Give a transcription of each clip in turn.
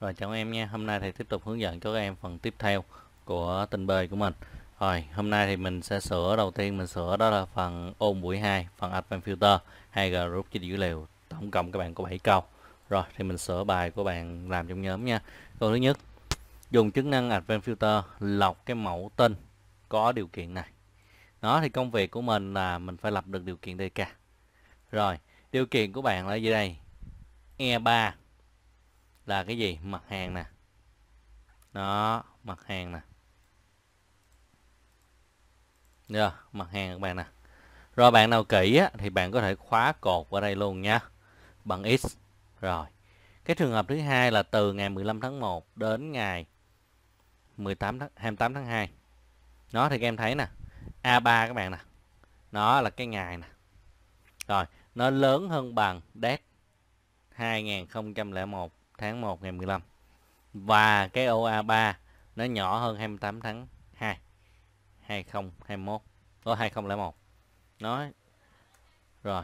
Rồi chào em nha, hôm nay thầy tiếp tục hướng dẫn cho các em phần tiếp theo của tình bơi của mình Rồi, hôm nay thì mình sẽ sửa, đầu tiên mình sửa đó là phần ôn buổi 2, phần Advanced Filter hay là rút cho dữ liệu tổng cộng các bạn có 7 câu Rồi, thì mình sửa bài của bạn làm trong nhóm nha Câu thứ nhất, dùng chức năng Advanced Filter lọc cái mẫu tên có điều kiện này Đó, thì công việc của mình là mình phải lập được điều kiện đề DK Rồi, điều kiện của bạn là gì đây? E3 là cái gì mặt hàng nè đó mặt hàng nè rồi mặt hàng các bạn nè rồi bạn nào kỹ á, thì bạn có thể khóa cột ở đây luôn nha bằng x rồi cái trường hợp thứ hai là từ ngày 15 tháng 1 đến ngày 18 tháng 28 tháng 2 nó thì các em thấy nè A3 các bạn nè nó là cái ngày nè rồi nó lớn hơn bằng date 2001 tháng 1 ngày 15 và cái OA3 nó nhỏ hơn 28 tháng 2 2021 có 2001 nói rồi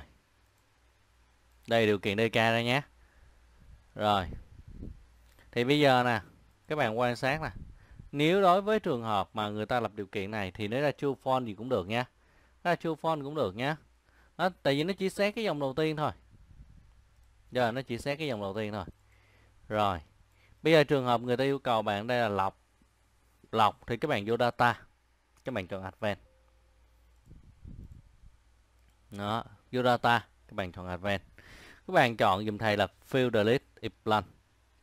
đây điều kiện DK đây nhé rồi thì bây giờ nè các bạn quan sát nè nếu đối với trường hợp mà người ta lập điều kiện này thì nó ra true phone thì cũng được nha nó ra true phone cũng được nha đó, tại vì nó chỉ xét cái dòng đầu tiên thôi giờ nó chỉ xét cái dòng đầu tiên thôi rồi. Bây giờ trường hợp người ta yêu cầu bạn đây là lọc. Lọc thì các bạn vô data. Các bạn chọn Advanced. Đó, vô data, các bạn chọn Advanced. Các bạn chọn dùm thầy là Fill Delete Implant.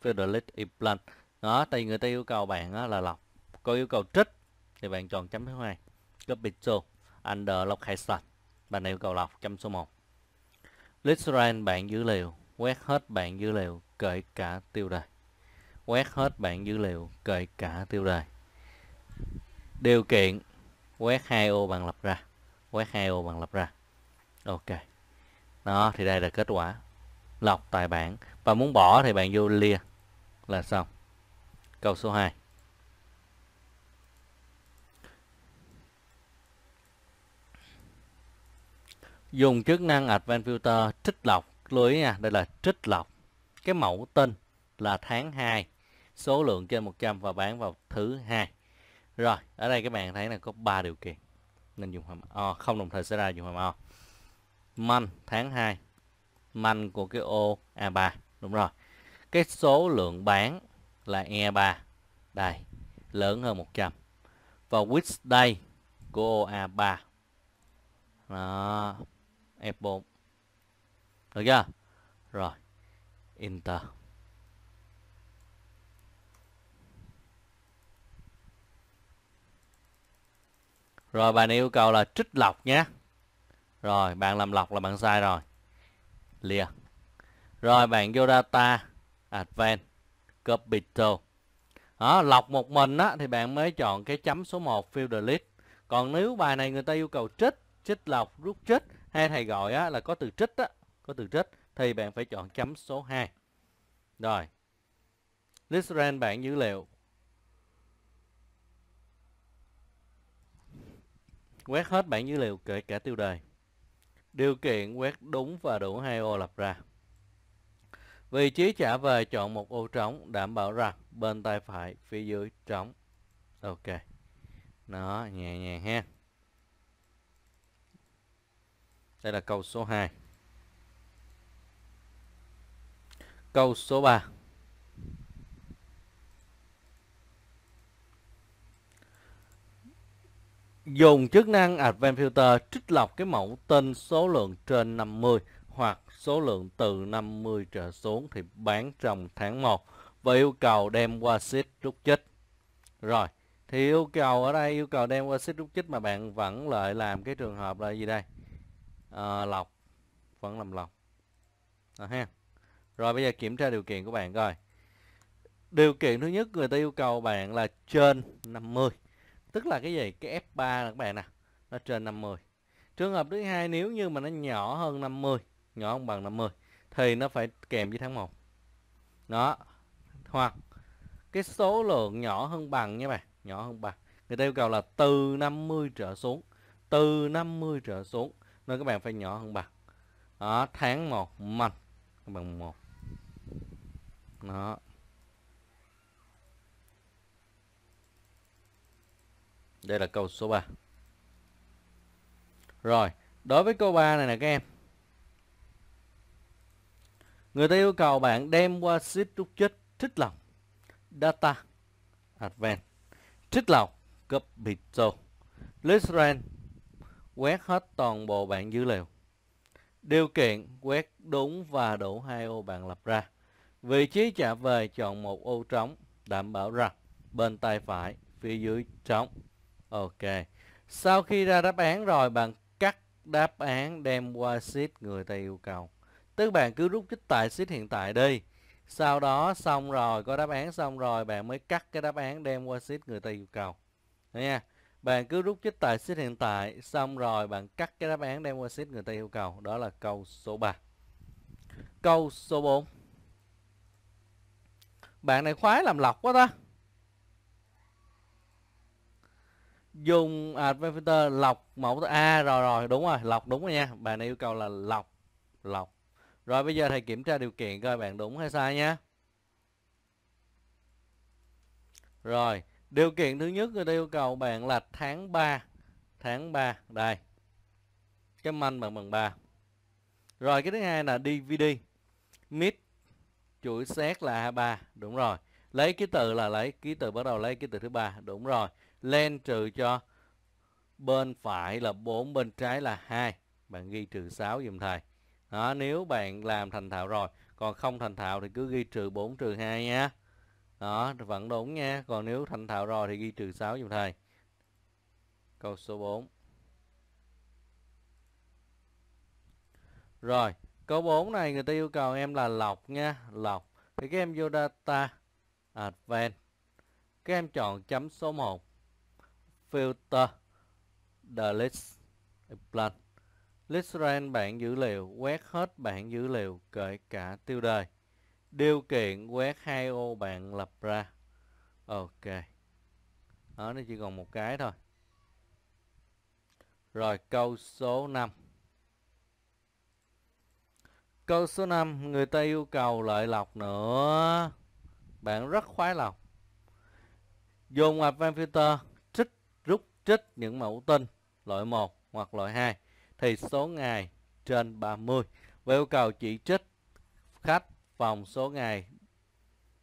Fill Delete Implant. Đó, tại người ta yêu cầu bạn là lọc. Có yêu cầu trích thì bạn chọn chấm số 2. Copy to under location. Bạn yêu cầu lọc chấm số 1. List range bạn dữ liệu quét hết bảng dữ liệu kể cả tiêu đề quét hết bảng dữ liệu kể cả tiêu đề điều kiện quét hai ô bằng lập ra quét hai ô bằng lập ra ok đó thì đây là kết quả lọc tài bản và muốn bỏ thì bạn vô lia là xong câu số 2 dùng chức năng Advanced Filter trích lọc lưu ý nha, đây là trích lọc. Cái mẫu tên là tháng 2, số lượng trên 100 và bán vào thứ hai. Rồi, ở đây các bạn thấy là có 3 điều kiện. Nên dùng hàm O, không đồng thời xảy ra dùng hàm O. Man tháng 2, man của cái ô A3, đúng rồi. Cái số lượng bán là E3, đây, lớn hơn 100. Và which day của ô A3 đó F4 được chưa rồi enter Rồi bạn này yêu cầu là trích lọc nhé. Rồi bạn làm lọc là bạn sai rồi. lìa Rồi bạn vô data advanced copy to. Đó, lọc một mình á thì bạn mới chọn cái chấm số 1 field delete. Còn nếu bài này người ta yêu cầu trích, trích lọc, rút trích hay thầy gọi á là có từ trích á có từ trích thì bạn phải chọn chấm số 2. Rồi. List range bảng dữ liệu. Quét hết bản dữ liệu kể cả tiêu đề. Điều kiện quét đúng và đủ hai ô lập ra. Vị trí trả về chọn một ô trống đảm bảo rằng bên tay phải phía dưới trống. Ok. nó nhẹ nhàng ha. Đây là câu số 2. Câu số 3 Dùng chức năng Advanced Filter trích lọc cái mẫu tên số lượng trên 50 hoặc số lượng từ 50 trở xuống thì bán trong tháng 1 và yêu cầu đem qua sheet rút chích. Rồi, thì yêu cầu ở đây yêu cầu đem qua sheet rút chích mà bạn vẫn lại làm cái trường hợp là gì đây? À, lọc, vẫn làm lọc. À, ha. Rồi bây giờ kiểm tra điều kiện của bạn coi. Điều kiện thứ nhất người ta yêu cầu bạn là trên 50. Tức là cái gì? Cái F3 là các bạn nè, nó trên 50. Trường hợp thứ hai nếu như mà nó nhỏ hơn 50, nhỏ hơn bằng 50 thì nó phải kèm với tháng 1. Đó. Hoặc cái số lượng nhỏ hơn bằng nha bạn, nhỏ hơn bằng. Người ta yêu cầu là từ 50 trở xuống, từ 50 trở xuống nên các bạn phải nhỏ hơn bằng. Đó, tháng 1 mạnh bằng 1 đó đây là câu số 3 rồi đối với câu 3 này nè các em người ta yêu cầu bạn đem qua ship rút chết thích lòng data advent trích lòng capital Lisran quét hết toàn bộ bản dữ liệu điều kiện quét đúng và đủ hai ô bạn lập ra Vị trí trả về chọn một ô trống, đảm bảo rằng bên tay phải phía dưới trống. Ok. Sau khi ra đáp án rồi, bạn cắt đáp án đem qua sheet người ta yêu cầu. Tức bạn cứ rút chích tại sheet hiện tại đi. Sau đó xong rồi, có đáp án xong rồi, bạn mới cắt cái đáp án đem qua sheet người ta yêu cầu. Đấy nha. Bạn cứ rút chích tại sheet hiện tại, xong rồi bạn cắt cái đáp án đem qua sheet người ta yêu cầu. Đó là câu số 3. Câu số 4. Bạn này khoái làm lọc quá ta Dùng Advanced lọc mẫu À rồi rồi đúng rồi lọc đúng rồi nha Bạn này yêu cầu là lọc lọc Rồi bây giờ thầy kiểm tra điều kiện coi bạn đúng hay sai nha Rồi điều kiện thứ nhất người ta yêu cầu bạn là tháng 3 Tháng 3 đây Cái manh bằng bằng 3 Rồi cái thứ hai là DVD Mid chuỗi xét là ba đúng rồi lấy ký tự là lấy ký tự bắt đầu lấy ký tự thứ ba đúng rồi len trừ cho bên phải là 4 bên trái là 2 bạn ghi trừ 6 dùm thầy đó, nếu bạn làm thành thạo rồi còn không thành thạo thì cứ ghi trừ 4 trừ 2 nha đó vẫn đúng nha còn nếu thành thạo rồi thì ghi trừ 6 dùm thầy câu số 4 rồi Câu 4 này người ta yêu cầu em là lọc nha, lọc. Thì các em vô data advanced. Các em chọn chấm số 1. Filter delete plan. List range bảng dữ liệu, quét hết bảng dữ liệu kể cả tiêu đề. Điều kiện quét hai ô bạn lập ra. Ok. Đó nó chỉ còn một cái thôi. Rồi câu số 5. Câu số 5, người ta yêu cầu lợi lọc nữa. Bạn rất khoái lọc Dùng ngoặc van filter, trích, rút trích những mẫu tin loại 1 hoặc loại 2 thì số ngày trên 30 và yêu cầu chỉ trích khách phòng số ngày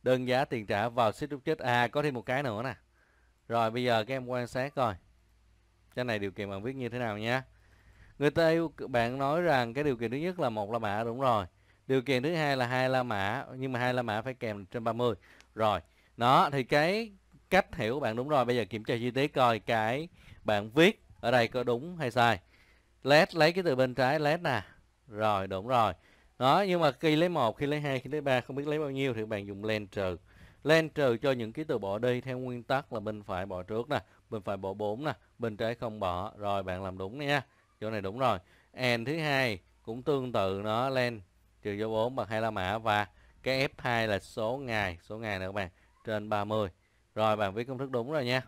đơn giá tiền trả vào xích rút trích. À, có thêm một cái nữa nè. Rồi bây giờ các em quan sát coi. Cái này điều kiện bạn viết như thế nào nha người ta yêu bạn nói rằng cái điều kiện thứ nhất là một la mã đúng rồi điều kiện thứ hai là hai la mã nhưng mà hai la mã phải kèm trên 30 rồi đó thì cái cách hiểu của bạn đúng rồi bây giờ kiểm tra chi tiết coi cái bạn viết ở đây có đúng hay sai led lấy cái từ bên trái led nè rồi đúng rồi đó nhưng mà khi lấy một khi lấy hai khi lấy ba không biết lấy bao nhiêu thì bạn dùng len trừ len trừ cho những ký tự bỏ đi theo nguyên tắc là bên phải bỏ trước nè bên phải bỏ 4 nè bên trái không bỏ rồi bạn làm đúng nha chỗ này đúng rồi and thứ hai cũng tương tự nó lên trừ cho 4 bằng la mã và cái F2 là số ngày số ngày nữa các bạn trên 30 rồi bạn viết công thức đúng rồi nha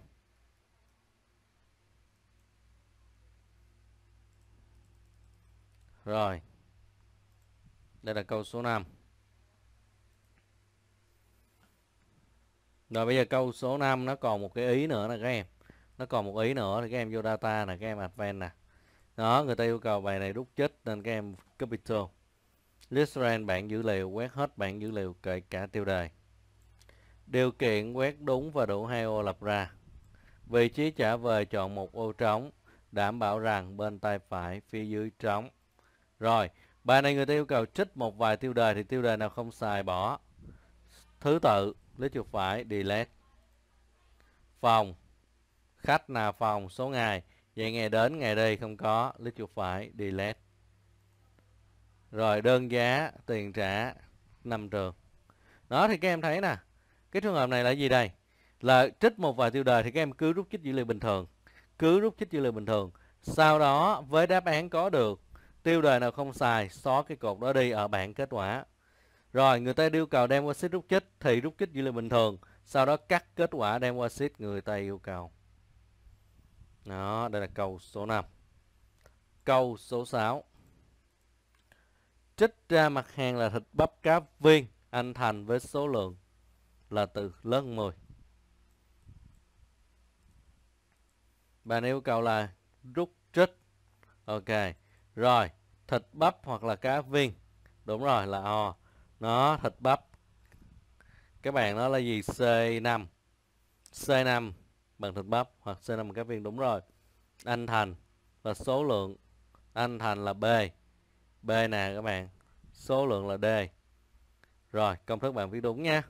rồi đây là câu số 5 Rồi bây giờ câu số 5 nó còn một cái ý nữa nè các em Nó còn một ý nữa thì các em vô data nè các em advance nè đó người ta yêu cầu bài này rút chết nên các em capital list rank bạn dữ liệu quét hết bạn dữ liệu kể cả tiêu đề điều kiện quét đúng và đủ hai ô lập ra vị trí trả về chọn một ô trống đảm bảo rằng bên tay phải phía dưới trống rồi bài này người ta yêu cầu trích một vài tiêu đề thì tiêu đề nào không xài bỏ thứ tự lấy chuột phải delete phòng khách là phòng số ngày Vậy ngày đến ngày đây không có, list chuột phải, delete. Rồi đơn giá, tiền trả, năm trường. Đó thì các em thấy nè, cái trường hợp này là gì đây? Là trích một vài tiêu đề thì các em cứ rút trích dữ liệu bình thường. Cứ rút trích dữ liệu bình thường. Sau đó với đáp án có được, tiêu đề nào không xài, xóa cái cột đó đi ở bảng kết quả. Rồi người ta yêu cầu đem qua sheet rút trích thì rút trích dữ liệu bình thường, sau đó cắt kết quả đem qua sheet người ta yêu cầu. Đó, đây là câu số 5. Câu số 6. Trích ra mặt hàng là thịt bắp cá viên anh Thành với số lượng là từ lớn 10. Bạn yêu cầu là rút trích. Ok. Rồi, thịt bắp hoặc là cá viên. Đúng rồi là O. Nó thịt bắp. Các bạn đó là gì? C5. C5 bằng thịt bắp hoặc C là một cái viên đúng rồi. Anh Thành và số lượng anh Thành là B. B nè các bạn. Số lượng là D. Rồi, công thức bạn viết đúng nha.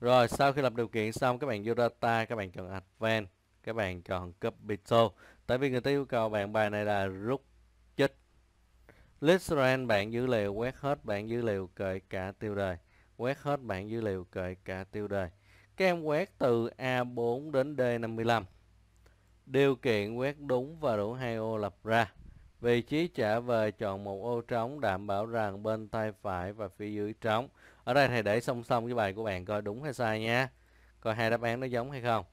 Rồi, sau khi lập điều kiện xong các bạn vô data, các bạn chọn advanced, các bạn chọn capital. Tại vì người ta yêu cầu bạn bài này là rút Listerine bạn dữ liệu quét hết bạn dữ liệu kệ cả tiêu đề quét hết bạn dữ liệu kệ cả tiêu đề các em quét từ A4 đến D55 điều kiện quét đúng và đủ hai ô lập ra vị trí trả về chọn một ô trống đảm bảo rằng bên tay phải và phía dưới trống ở đây thầy để song song với bài của bạn coi đúng hay sai nha coi hai đáp án nó giống hay không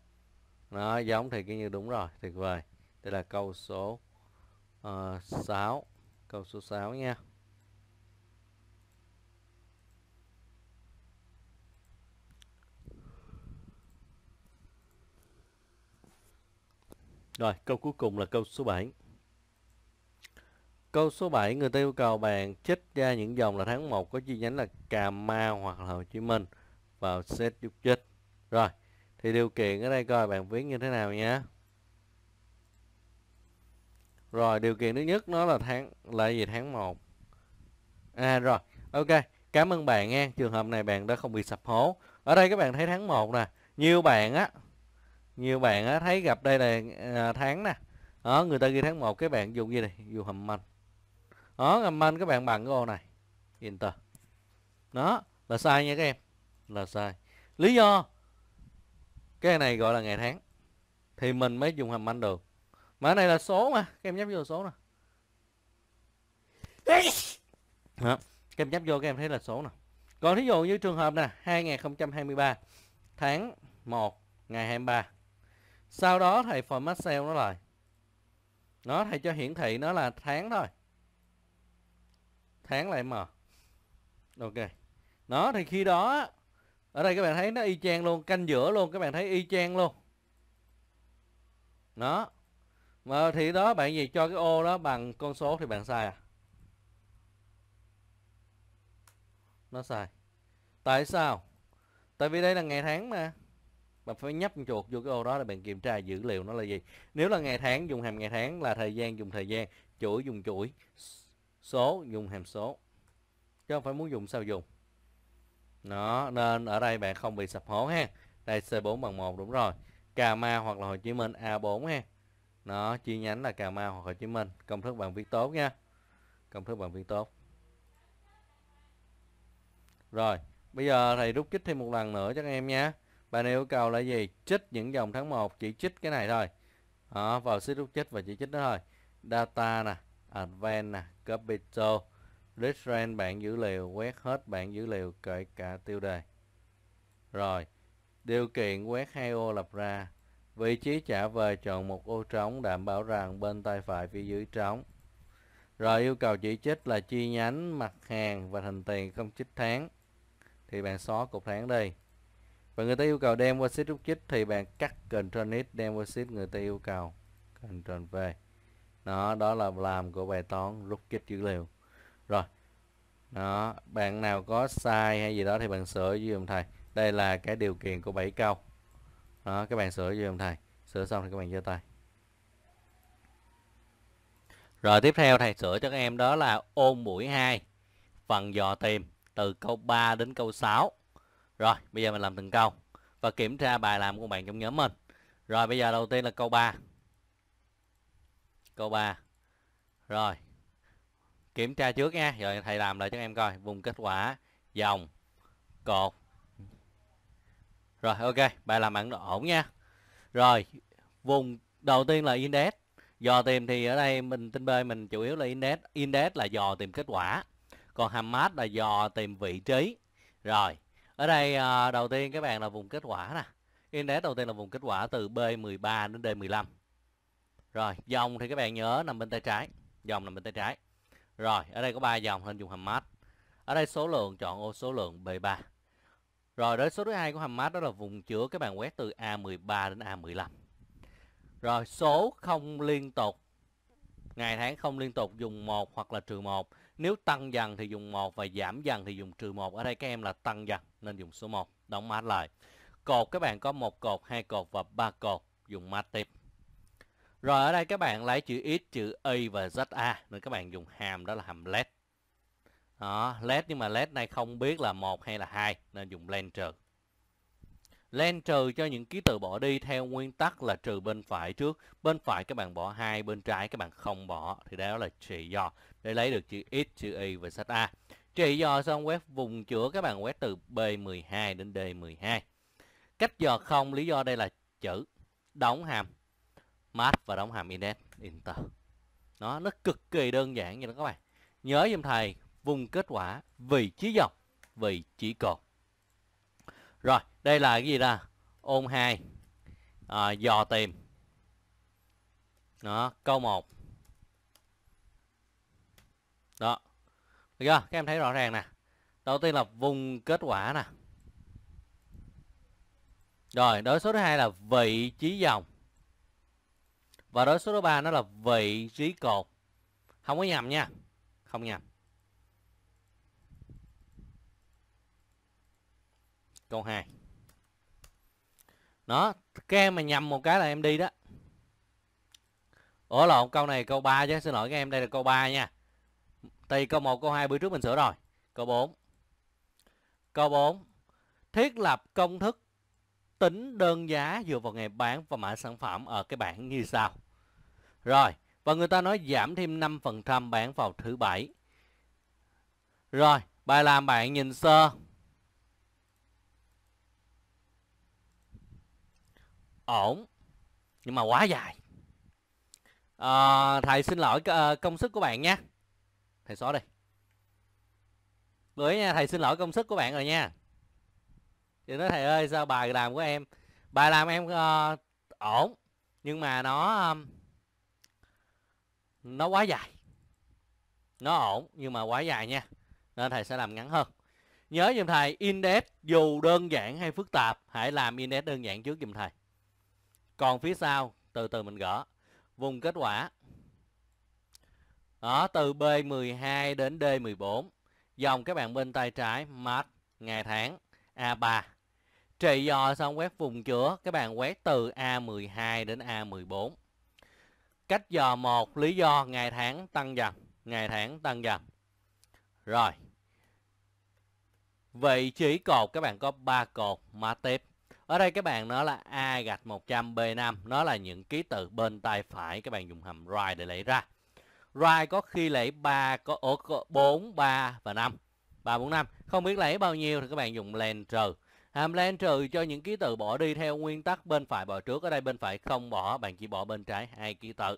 nó giống thì kia như đúng rồi tuyệt vời đây là câu số ờ, uh, 6 Câu số 6 nha. Rồi, câu cuối cùng là câu số 7. Câu số 7 người ta yêu cầu bạn trích ra những dòng là tháng 1 có chi nhánh là Cà Mau hoặc là Hồ Chí Minh vào set giúp trích. Rồi, thì điều kiện ở đây coi bạn viết như thế nào nhé. Rồi điều kiện thứ nhất nó là tháng là gì tháng 1. À rồi, ok. Cảm ơn bạn nha. Trường hợp này bạn đã không bị sập hố. Ở đây các bạn thấy tháng 1 nè, nhiều bạn á nhiều bạn á thấy gặp đây là à, tháng nè. Đó, người ta ghi tháng 1 các bạn dùng gì này? Dùng hầm manh. Đó, hầm manh các bạn bằng cái ô này. Enter. Đó, là sai nha các em. Là sai. Lý do cái này gọi là ngày tháng thì mình mới dùng hầm manh được mà này là số mà các em nhấp vô số nè Đó. các em nhấp vô các em thấy là số nè còn thí dụ như trường hợp nè 2023 tháng 1 ngày 23 sau đó thầy format cell nó lại nó thầy cho hiển thị nó là tháng thôi tháng lại m ok nó thì khi đó ở đây các bạn thấy nó y chang luôn canh giữa luôn các bạn thấy y chang luôn nó mà thì đó bạn gì cho cái ô đó bằng con số thì bạn sai à nó sai tại sao tại vì đây là ngày tháng mà bạn phải nhấp chuột vô cái ô đó để bạn kiểm tra dữ liệu nó là gì nếu là ngày tháng dùng hàm ngày tháng là thời gian dùng thời gian chuỗi dùng chuỗi số dùng hàm số chứ không phải muốn dùng sao dùng đó nên ở đây bạn không bị sập hố ha đây C4 bằng một đúng rồi Cà Ma hoặc là Hồ Chí Minh A4 ha nó chi nhánh là Cà Mau hoặc Hồ Chí Minh công thức bằng viết tốt nha công thức bằng viết tốt rồi bây giờ thầy rút chích thêm một lần nữa cho các em nhé bài này yêu cầu là gì trích những dòng tháng 1 chỉ trích cái này thôi đó, vào xích rút chích và chỉ trích đó thôi data nè advanced nè capital restrain bạn dữ liệu quét hết bạn dữ liệu kể cả tiêu đề rồi điều kiện quét hai ô lập ra Vị trí trả về chọn một ô trống đảm bảo rằng bên tay phải phía dưới trống. Rồi yêu cầu chỉ trích là chi nhánh, mặt hàng và thành tiền không chích tháng. Thì bạn xóa cục tháng đi. Và người ta yêu cầu đem qua sheet rút chích thì bạn cắt Ctrl X đem qua sheet người ta yêu cầu. Ctrl V. Đó, đó là làm của bài toán rút chích dữ liệu. Rồi. Đó, bạn nào có sai hay gì đó thì bạn sửa dùm thầy. Đây là cái điều kiện của bảy câu đó các bạn sửa giùm thầy sửa xong thì các bạn giơ tay rồi tiếp theo thầy sửa cho các em đó là ôn mũi 2 phần dò tìm từ câu 3 đến câu 6 rồi bây giờ mình làm từng câu và kiểm tra bài làm của bạn trong nhóm mình rồi bây giờ đầu tiên là câu 3 câu 3 rồi kiểm tra trước nha rồi thầy làm lại cho các em coi vùng kết quả dòng cột rồi ok, bài làm bạn ổn nha. Rồi, vùng đầu tiên là index. Dò tìm thì ở đây mình tin bơi mình chủ yếu là index, index là dò tìm kết quả. Còn Hamas là dò tìm vị trí. Rồi, ở đây à, đầu tiên các bạn là vùng kết quả nè. Index đầu tiên là vùng kết quả từ B13 đến D15. Rồi, dòng thì các bạn nhớ nằm bên tay trái. Dòng nằm bên tay trái. Rồi, ở đây có ba dòng hình dùng Hamas. Ở đây số lượng chọn ô số lượng B3. Rồi đến số thứ hai của Hamas đó là vùng chứa các bạn quét từ A13 đến A15. Rồi số không liên tục. Ngày tháng không liên tục dùng 1 hoặc là trừ 1. Nếu tăng dần thì dùng 1 và giảm dần thì dùng trừ 1. Ở đây các em là tăng dần nên dùng số 1. Đóng mát lại. Cột các bạn có một cột, hai cột và ba cột. Dùng mát tiếp. Rồi ở đây các bạn lấy chữ X, chữ Y và ZA. Nên các bạn dùng hàm đó là hàm LED đó led nhưng mà led này không biết là một hay là hai nên dùng len trừ len trừ cho những ký tự bỏ đi theo nguyên tắc là trừ bên phải trước bên phải các bạn bỏ hai bên trái các bạn không bỏ thì đó là trị do để lấy được chữ x chữ y và sách a trị do xong quét vùng chữa các bạn quét từ b12 đến d12 cách dò không lý do đây là chữ đóng hàm math và đóng hàm index enter nó nó cực kỳ đơn giản như đó các bạn nhớ giùm thầy vùng kết quả vị trí dọc, vị trí cột. Rồi, đây là cái gì ra? Ôn 2. À, dò tìm. Đó, câu 1. Đó. Được chưa? Các em thấy rõ ràng nè. Đầu tiên là vùng kết quả nè. Rồi, đối số thứ hai là vị trí dòng. Và đối số thứ ba nó là vị trí cột. Không có nhầm nha. Không nhầm. câu 2 đó các em mà nhầm một cái là em đi đó ủa lộn câu này câu 3 chứ xin lỗi các em đây là câu 3 nha thì câu 1 câu 2 bữa trước mình sửa rồi câu 4 câu 4 thiết lập công thức tính đơn giá dựa vào ngày bán và mã sản phẩm ở cái bảng như sau rồi và người ta nói giảm thêm 5% bán vào thứ bảy rồi bài làm bạn nhìn sơ ổn nhưng mà quá dài à, thầy xin lỗi ờ, công sức của bạn nha thầy xóa đi bữa nha ờ, thầy xin lỗi công sức của bạn rồi nha thì nói thầy ơi sao bài làm của em bài làm em uh, ổn nhưng mà nó um, nó quá dài nó ổn nhưng mà quá dài nha nên thầy sẽ làm ngắn hơn nhớ giùm thầy index dù đơn giản hay phức tạp hãy làm index đơn giản trước giùm thầy còn phía sau từ từ mình gỡ vùng kết quả đó từ B12 đến D14 dòng các bạn bên tay trái mát ngày tháng A3 trị dò xong quét vùng chữa các bạn quét từ A12 đến A14 cách dò một lý do ngày tháng tăng dần ngày tháng tăng dần rồi vị trí cột các bạn có 3 cột mã tiếp ở đây các bạn nó là a gạch 100 b 5 nó là những ký tự bên tay phải các bạn dùng hàm right để lấy ra right có khi lấy 3 có ở ổ 4 3 và 5 3 4 5 không biết lấy bao nhiêu thì các bạn dùng len trừ hàm len trừ cho những ký tự bỏ đi theo nguyên tắc bên phải bỏ trước ở đây bên phải không bỏ bạn chỉ bỏ bên trái hai ký tự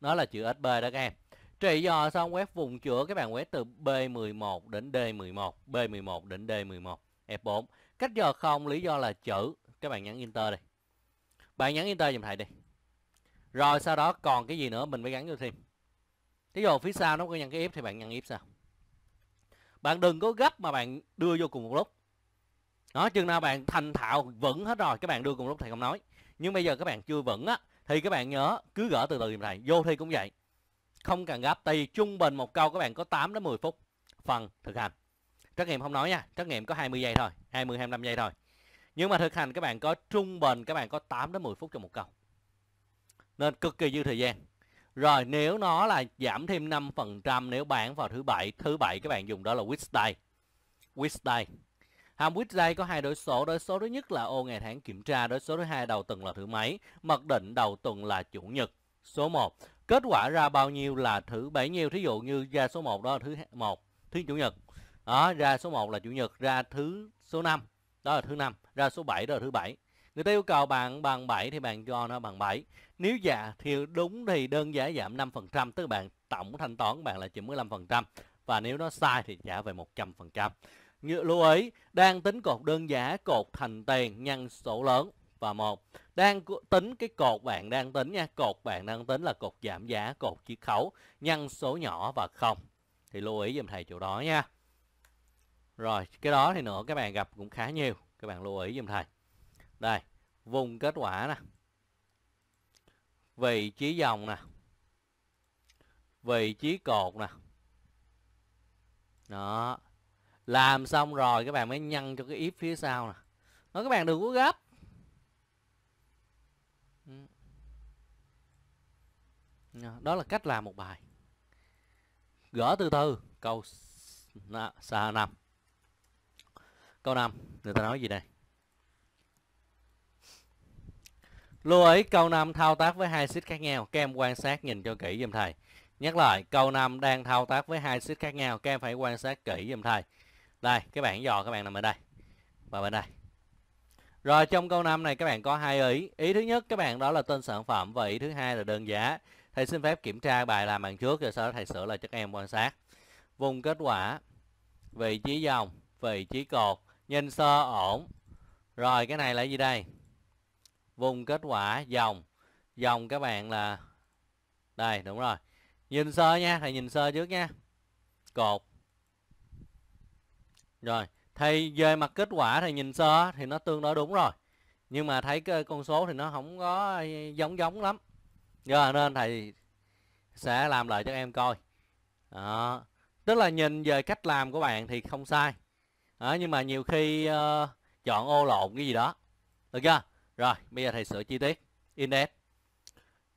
nó là chữ SB đó các em trị dò xong quét vùng chữa các bạn quét từ B11 đến D11 B11 đến D11 F4 cách giờ không lý do là chữ các bạn nhắn enter đi bạn nhắn enter dùm thầy đi rồi sau đó còn cái gì nữa mình phải gắn vô thêm thí dụ phía sau nó có nhắn cái ép thì bạn nhắn ép sao bạn đừng có gấp mà bạn đưa vô cùng một lúc đó chừng nào bạn thành thạo vững hết rồi các bạn đưa cùng lúc thầy không nói nhưng bây giờ các bạn chưa vững á thì các bạn nhớ cứ gỡ từ từ dùm thầy vô thi cũng vậy không cần gấp tại trung bình một câu các bạn có 8 đến 10 phút phần thực hành trắc nghiệm không nói nha trắc nghiệm có 20 giây thôi 20 25 giây thôi nhưng mà thực hành các bạn có trung bình các bạn có 8 đến 10 phút cho một câu nên cực kỳ dư thời gian rồi nếu nó là giảm thêm 5% nếu bạn vào thứ bảy thứ bảy các bạn dùng đó là Wednesday Wednesday Hàm Wednesday có hai đối số, đối số thứ nhất là ô ngày tháng kiểm tra, đối số thứ hai đầu tuần là thứ mấy, mặc định đầu tuần là chủ nhật. Số 1, kết quả ra bao nhiêu là thứ bảy nhiêu, thí dụ như ra số 1 đó là thứ một thứ chủ nhật đó ra số 1 là chủ nhật ra thứ số 5 đó là thứ năm ra số 7 đó là thứ bảy người ta yêu cầu bạn bằng 7 thì bạn cho nó bằng 7 nếu dạ thì đúng thì đơn giá giảm 5% tức là bạn tổng thanh toán bạn là 95% và nếu nó sai thì trả về 100% như lưu ý đang tính cột đơn giá cột thành tiền nhân số lớn và một đang tính cái cột bạn đang tính nha cột bạn đang tính là cột giảm giá cột chiết khấu nhân số nhỏ và không thì lưu ý giùm thầy chỗ đó nha rồi, cái đó thì nữa các bạn gặp cũng khá nhiều. Các bạn lưu ý giùm thầy. Đây, vùng kết quả nè. Vị trí dòng nè. Vị trí cột nè. Đó. Làm xong rồi các bạn mới nhăn cho cái íp phía sau nè. Nó các bạn đừng có gấp. Đó là cách làm một bài. Gỡ từ từ. Câu 5. Câu 5, người ta nói gì đây? Lưu ý câu 5 thao tác với hai xít khác nhau, các em quan sát nhìn cho kỹ giùm thầy. Nhắc lại, câu 5 đang thao tác với hai xít khác nhau, các em phải quan sát kỹ giùm thầy. Đây, các bạn dò các bạn nằm ở đây. Và bên đây. Rồi trong câu 5 này các bạn có hai ý. Ý thứ nhất các bạn đó là tên sản phẩm và ý thứ hai là đơn giá. Thầy xin phép kiểm tra bài làm bằng trước rồi sau đó thầy sửa lại cho các em quan sát. Vùng kết quả, vị trí dòng, vị trí cột, Nhìn sơ ổn. Rồi cái này là gì đây? Vùng kết quả dòng. Dòng các bạn là đây đúng rồi. Nhìn sơ nha, thầy nhìn sơ trước nha. Cột. Rồi, thầy về mặt kết quả thầy nhìn sơ thì nó tương đối đúng rồi. Nhưng mà thấy cái con số thì nó không có giống giống lắm. do nên thầy sẽ làm lại cho em coi. Đó. Tức là nhìn về cách làm của bạn thì không sai à, nhưng mà nhiều khi uh, chọn ô lộn cái gì đó được chưa rồi bây giờ thầy sửa chi tiết index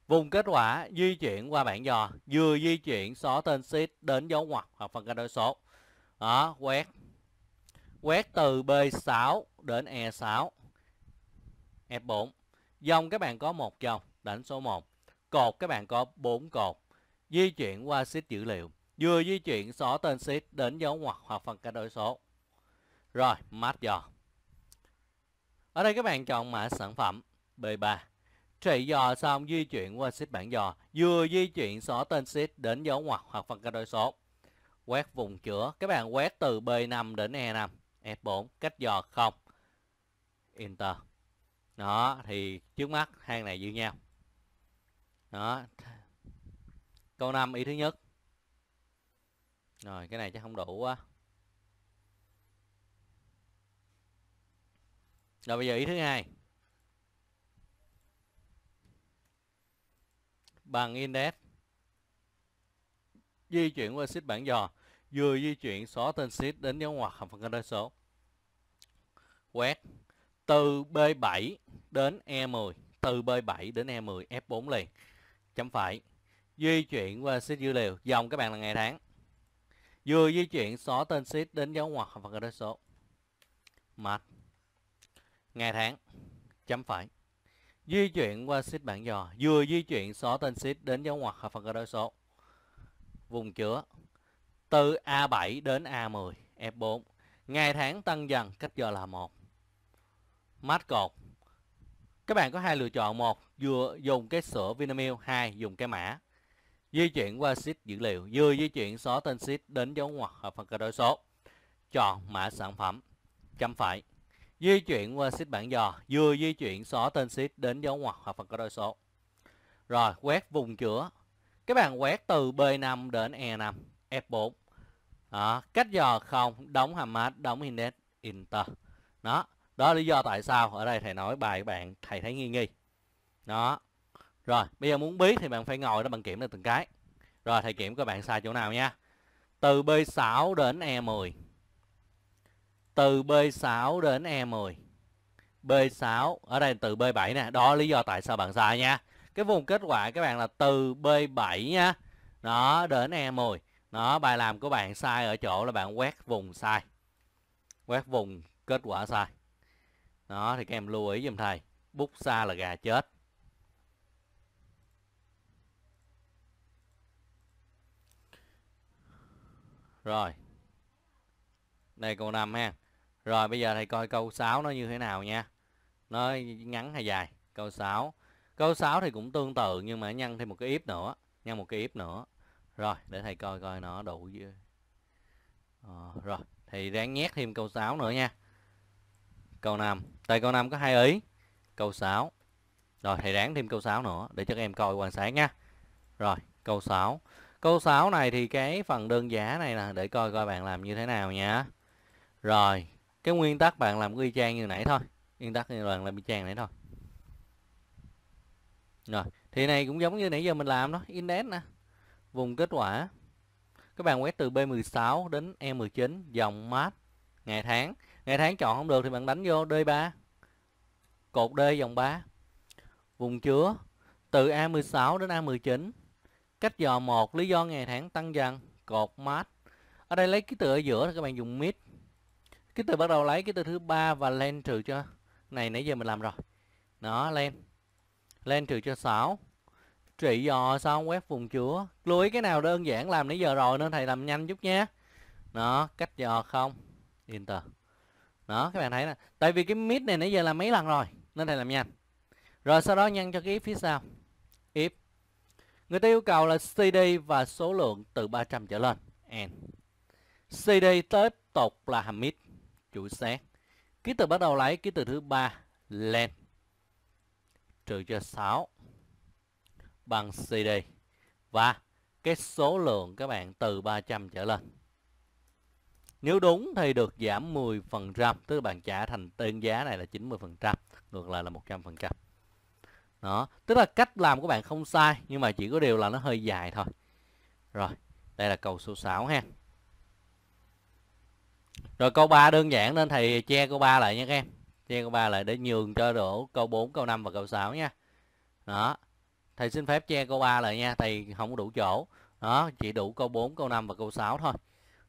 vùng kết quả di chuyển qua bảng dò vừa di chuyển xóa tên sheet đến dấu ngoặc hoặc phần căn đối số đó quét quét từ B6 đến E6 F4 dòng các bạn có một dòng đánh số 1 cột các bạn có 4 cột di chuyển qua sheet dữ liệu vừa di chuyển xóa tên sheet đến dấu ngoặc hoặc phần căn đối số rồi, mát giò. Ở đây các bạn chọn mã sản phẩm B3. Trị dò xong di chuyển qua sheet bảng dò, vừa di chuyển xóa tên sheet đến dấu ngoặc hoặc phần cân đối số. Quét vùng chữa, các bạn quét từ B5 đến E5, F4, e cách dò 0. Enter. Đó, thì trước mắt hai này như nhau. Đó. Câu 5 ý thứ nhất. Rồi, cái này chắc không đủ quá. rồi bây giờ ý thứ hai bằng index di chuyển qua sheet bảng dò vừa di chuyển xóa tên sheet đến dấu ngoặc hàm phần cân đối số quét từ B7 đến E10 từ B7 đến E10 F4 liền chấm phải di chuyển qua sheet dữ liệu dòng các bạn là ngày tháng vừa di chuyển xóa tên sheet đến dấu ngoặc hàm phần cân đối số mạch ngày tháng chấm phẩy di chuyển qua sheet bản dò vừa di chuyển xóa tên sheet đến dấu ngoặc hoặc phần cơ đối số vùng chứa từ A7 đến A10 F4 ngày tháng tăng dần cách giờ là một mát cột các bạn có hai lựa chọn một vừa dùng cái sữa Vinamilk hai dùng cái mã di chuyển qua sheet dữ liệu vừa di chuyển xóa tên sheet đến dấu ngoặc hoặc phần cơ đối số chọn mã sản phẩm chấm phải Di chuyển qua sheet bảng dò, vừa di chuyển xóa tên sheet đến dấu ngoặc hoặc phần có đôi số. Rồi, quét vùng chữa. Các bạn quét từ B5 đến E5, F4. Đó, cách dò không, đóng hàm mát, đóng index, enter. Đó, đó là lý do tại sao ở đây thầy nói bài bạn thầy thấy nghi nghi. Đó. Rồi, bây giờ muốn biết thì bạn phải ngồi đó bạn kiểm được từng cái. Rồi, thầy kiểm các bạn sai chỗ nào nha. Từ B6 đến E10 từ B6 đến E10. B6 ở đây từ B7 nè, đó lý do tại sao bạn sai nha. Cái vùng kết quả các bạn là từ B7 nha. Đó đến E10. Đó bài làm của bạn sai ở chỗ là bạn quét vùng sai. Quét vùng kết quả sai. Đó thì các em lưu ý giùm thầy, bút xa là gà chết. Rồi. Đây câu 5 ha. Rồi bây giờ thầy coi câu 6 nó như thế nào nha. Nó ngắn hay dài? Câu 6. Câu 6 thì cũng tương tự nhưng mà nhân thêm một cái if nữa, nhân một cái if nữa. Rồi, để thầy coi coi nó đủ chưa. Ờ, rồi, thì ráng nhét thêm câu 6 nữa nha. Câu 5. Tại câu 5 có hai ý. Câu 6. Rồi, thầy ráng thêm câu 6 nữa để cho các em coi quan sát nha. Rồi, câu 6. Câu 6 này thì cái phần đơn giá này là để coi coi bạn làm như thế nào nha. Rồi, cái nguyên tắc bạn làm y chang như nãy thôi nguyên tắc như bạn làm y chang nãy thôi rồi thì này cũng giống như nãy giờ mình làm đó index nè vùng kết quả các bạn quét từ B16 đến E19 dòng mát ngày tháng ngày tháng chọn không được thì bạn đánh vô D3 cột D dòng 3 vùng chứa từ A16 đến A19 cách dò một lý do ngày tháng tăng dần cột mát ở đây lấy ký tự ở giữa các bạn dùng mid cái từ bắt đầu lấy cái từ thứ ba và lên trừ cho này nãy giờ mình làm rồi nó lên lên trừ cho 6 trị dò xong quét vùng chứa lưu ý cái nào đơn giản làm nãy giờ rồi nên thầy làm nhanh chút nhé nó cách dò không enter đó các bạn thấy nè tại vì cái mid này nãy giờ làm mấy lần rồi nên thầy làm nhanh rồi sau đó nhân cho cái if phía sau if người ta yêu cầu là cd và số lượng từ 300 trở lên and cd tiếp tục là hàm mid chủ xe. Ký tự bắt đầu lấy ký tự thứ ba len trừ cho 6 bằng CD và cái số lượng các bạn từ 300 trở lên. Nếu đúng thì được giảm 10%, tức là bạn trả thành tên giá này là 90%, ngược lại là 100%. Đó, tức là cách làm của bạn không sai nhưng mà chỉ có điều là nó hơi dài thôi. Rồi, đây là câu số 6 ha rồi câu 3 đơn giản nên thầy che câu 3 lại nha các em che câu 3 lại để nhường cho đổ câu 4 câu 5 và câu 6 nha đó thầy xin phép che câu 3 lại nha thầy không đủ chỗ đó chỉ đủ câu 4 câu 5 và câu 6 thôi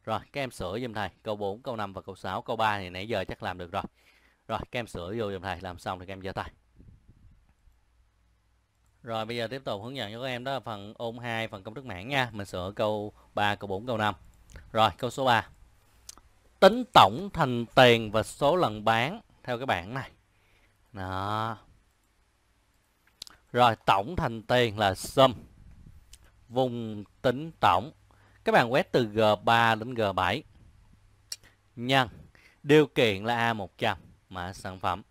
rồi các em sửa giùm thầy câu 4 câu 5 và câu 6 câu 3 thì nãy giờ chắc làm được rồi rồi các em sửa vô giùm thầy làm xong thì các em giơ tay rồi bây giờ tiếp tục hướng dẫn cho các em đó là phần ôn 2 phần công thức mảng nha mình sửa câu 3 câu 4 câu 5 rồi câu số 3 tính tổng thành tiền và số lần bán theo cái bảng này đó rồi tổng thành tiền là sum vùng tính tổng các bạn quét từ G3 đến G7 nhân điều kiện là A100 mã sản phẩm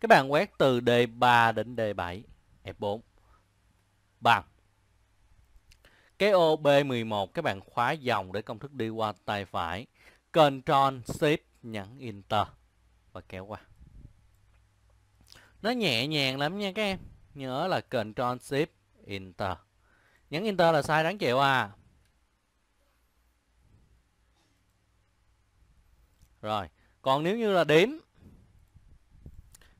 các bạn quét từ D3 đến D7 F4 bằng cái ô B11 các bạn khóa dòng để công thức đi qua tay phải Ctrl Shift nhấn Enter và kéo qua. Nó nhẹ nhàng lắm nha các em. Nhớ là Ctrl Shift Enter. Nhấn Enter là sai đáng chịu à. Rồi, còn nếu như là điểm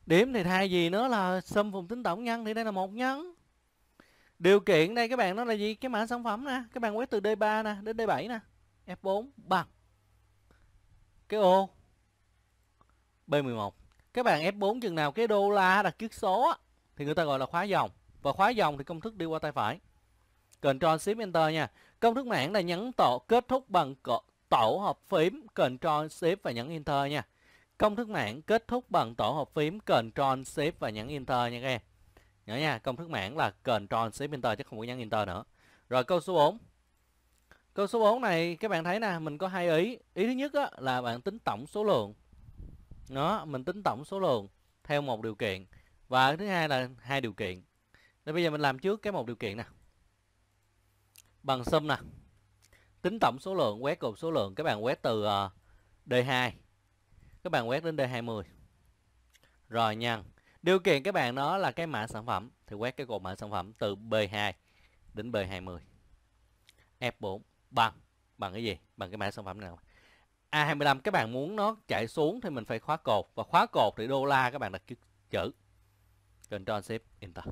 Điểm thì thay gì nữa là sum vùng tính tổng nhân thì đây là một nhân. Điều kiện đây các bạn nó là gì? Cái mã sản phẩm nè, các bạn quét từ D3 nè đến D7 nè, F4 bằng cái ô B11 các bạn F4 chừng nào cái đô la đặt trước số thì người ta gọi là khóa dòng và khóa dòng thì công thức đi qua tay phải Ctrl Shift Enter nha công thức mảng là nhấn tổ kết thúc bằng tổ hợp phím Ctrl Shift và nhấn Enter nha công thức mảng kết thúc bằng tổ hợp phím Ctrl Shift và nhấn Enter nha các em nhớ nha công thức mảng là Ctrl Shift Enter chứ không có nhấn Enter nữa rồi câu số 4 Câu số 4 này các bạn thấy nè, mình có hai ý. Ý thứ nhất á, là bạn tính tổng số lượng. Đó, mình tính tổng số lượng theo một điều kiện. Và thứ hai là hai điều kiện. Nên bây giờ mình làm trước cái một điều kiện nè. Bằng sum nè. Tính tổng số lượng, quét cột số lượng. Các bạn quét từ ờ, D2. Các bạn quét đến D20. Rồi nhân. Điều kiện các bạn đó là cái mã sản phẩm. Thì quét cái cột mã sản phẩm từ B2 đến B20. F4 bằng bằng cái gì bằng cái mã sản phẩm nào A25 các bạn muốn nó chạy xuống thì mình phải khóa cột và khóa cột thì đô la các bạn đặt chữ Ctrl Shift Enter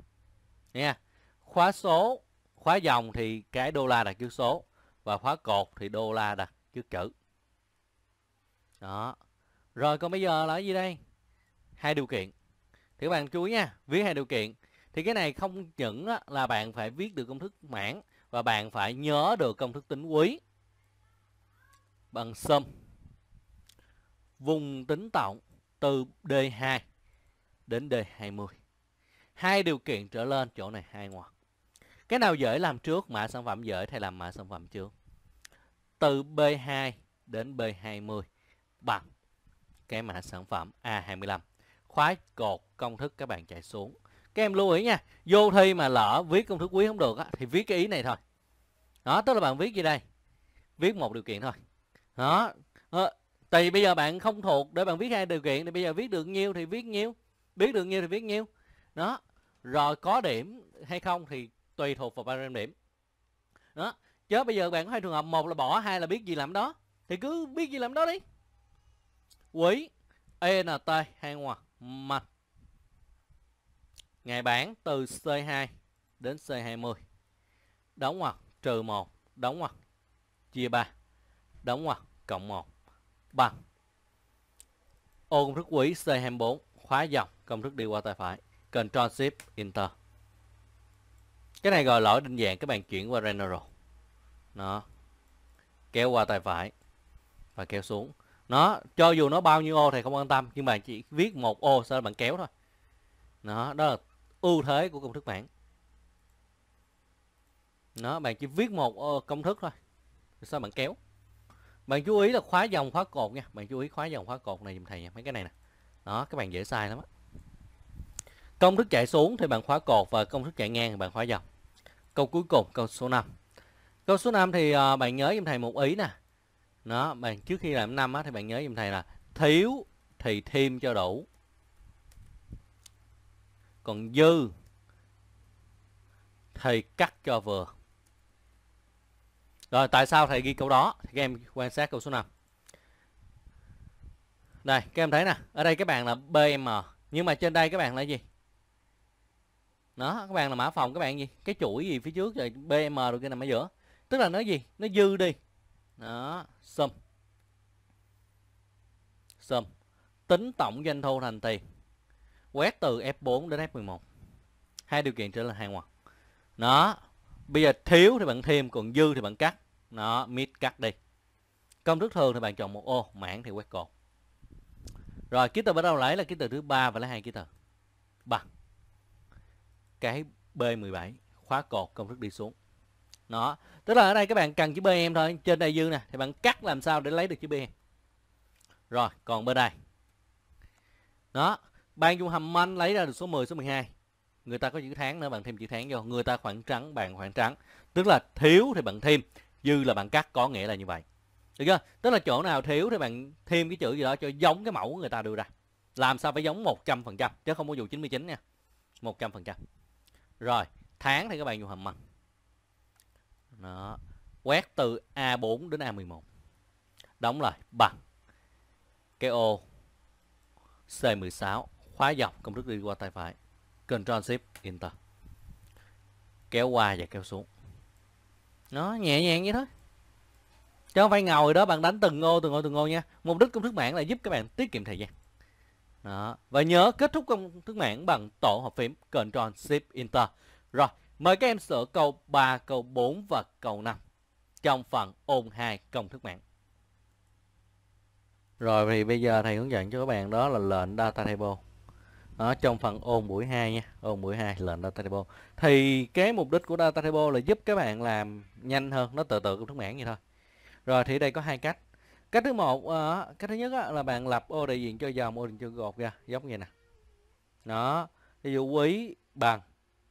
nha khóa số khóa dòng thì cái đô la đặt trước số và khóa cột thì đô la đặt trước chữ đó rồi còn bây giờ là gì đây hai điều kiện thì các bạn chú ý nha viết hai điều kiện thì cái này không những là bạn phải viết được công thức mãn và bạn phải nhớ được công thức tính quý bằng sum vùng tính tổng từ D2 đến D20. Hai điều kiện trở lên chỗ này hai ngoặc. Cái nào dễ làm trước mã sản phẩm dễ thì làm mã sản phẩm trước. Từ B2 đến B20 bằng cái mã sản phẩm A25. Khóa cột công thức các bạn chạy xuống các em lưu ý nha vô thi mà lỡ viết công thức quý không được á, thì viết cái ý này thôi đó tức là bạn viết gì đây viết một điều kiện thôi đó ờ, tùy bây giờ bạn không thuộc để bạn viết hai điều kiện thì bây giờ viết được nhiêu thì viết nhiêu biết được nhiêu thì viết nhiêu đó rồi có điểm hay không thì tùy thuộc vào bao nhiêu điểm đó chứ bây giờ bạn có hai trường hợp một là bỏ hai là biết gì làm đó thì cứ biết gì làm đó đi quỷ ent hai ngoa mặt ngày bán từ C2 đến C20 đóng hoặc trừ 1 đóng hoặc chia 3 đóng hoặc cộng 1 bằng ô công thức quý C24 khóa dòng công thức đi qua tay phải Ctrl Shift Enter cái này gọi lỗi định dạng các bạn chuyển qua General nó kéo qua tay phải và kéo xuống nó cho dù nó bao nhiêu ô thì không quan tâm nhưng bạn chỉ viết một ô sau đó bạn kéo thôi đó đó là ưu thế của công thức bảng nó bạn chỉ viết một ờ, công thức thôi sao bạn kéo bạn chú ý là khóa dòng khóa cột nha bạn chú ý khóa dòng khóa cột này dùm thầy nha mấy cái này nè đó các bạn dễ sai lắm á công thức chạy xuống thì bạn khóa cột và công thức chạy ngang thì bạn khóa dòng câu cuối cùng câu số 5 câu số 5 thì ờ, bạn nhớ dùm thầy một ý nè Nó, bạn trước khi làm năm á thì bạn nhớ dùm thầy là thiếu thì thêm cho đủ còn dư thầy cắt cho vừa rồi tại sao thầy ghi câu đó thì các em quan sát câu số 5 đây các em thấy nè ở đây các bạn là BM nhưng mà trên đây các bạn là gì đó các bạn là mã phòng các bạn gì cái chuỗi gì phía trước rồi BM rồi kia nằm ở giữa tức là nó gì nó dư đi đó sum sum tính tổng doanh thu thành tiền quét từ F4 đến F11 hai điều kiện trở lên hai ngoặc nó bây giờ thiếu thì bạn thêm còn dư thì bạn cắt nó mid cắt đi công thức thường thì bạn chọn một ô mảng thì quét cột rồi ký tự bắt đầu lấy là ký tự thứ ba và lấy hai ký tự bằng cái B17 khóa cột công thức đi xuống nó tức là ở đây các bạn cần chữ B em thôi trên đây dư nè thì bạn cắt làm sao để lấy được chữ B rồi còn bên đây Nó. Bạn dùng hầm manh lấy ra được số 10, số 12. Người ta có chữ tháng nữa bạn thêm chữ tháng vô. Người ta khoảng trắng bạn khoảng trắng. Tức là thiếu thì bạn thêm, dư là bạn cắt có nghĩa là như vậy. Được chưa? Tức là chỗ nào thiếu thì bạn thêm cái chữ gì đó cho giống cái mẫu người ta đưa ra. Làm sao phải giống 100% chứ không có dù 99 nha. 100%. Rồi, tháng thì các bạn dùng hầm manh. Đó. Quét từ A4 đến A11. Đóng lại bằng cái ô C16 khóa dọc công thức đi qua tay phải control Shift Enter kéo qua và kéo xuống nó nhẹ nhàng vậy thôi chứ không phải ngồi đó bạn đánh từng ô từng ô từng ô nha mục đích công thức mạng là giúp các bạn tiết kiệm thời gian đó. và nhớ kết thúc công thức mạng bằng tổ hợp phím control Shift Enter rồi mời các em sửa câu 3 câu 4 và câu 5 trong phần ôn 2 công thức mạng rồi thì bây giờ thầy hướng dẫn cho các bạn đó là lệnh data table ở trong phần ôn buổi 2 nha ôn buổi 2 lệnh data table thì cái mục đích của data table là giúp các bạn làm nhanh hơn nó tự tự công thức mảng vậy thôi rồi thì đây có hai cách cách thứ một à, cách thứ nhất á, là bạn lập ô đại diện cho dòng ô đại diện cho gột ra giống như nè đó ví dụ quý bằng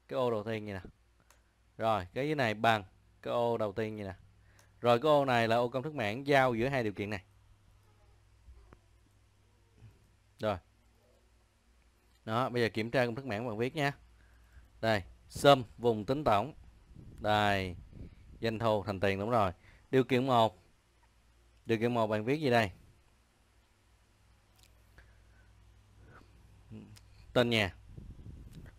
cái ô đầu tiên như nè rồi cái dưới này bằng cái ô đầu tiên như nè rồi cái ô này là ô công thức mảng giao giữa hai điều kiện này rồi đó bây giờ kiểm tra công thức mảng bằng viết nha đây sum vùng tính tổng đây doanh thu thành tiền đúng rồi điều kiện 1 điều kiện 1 bạn viết gì đây tên nhà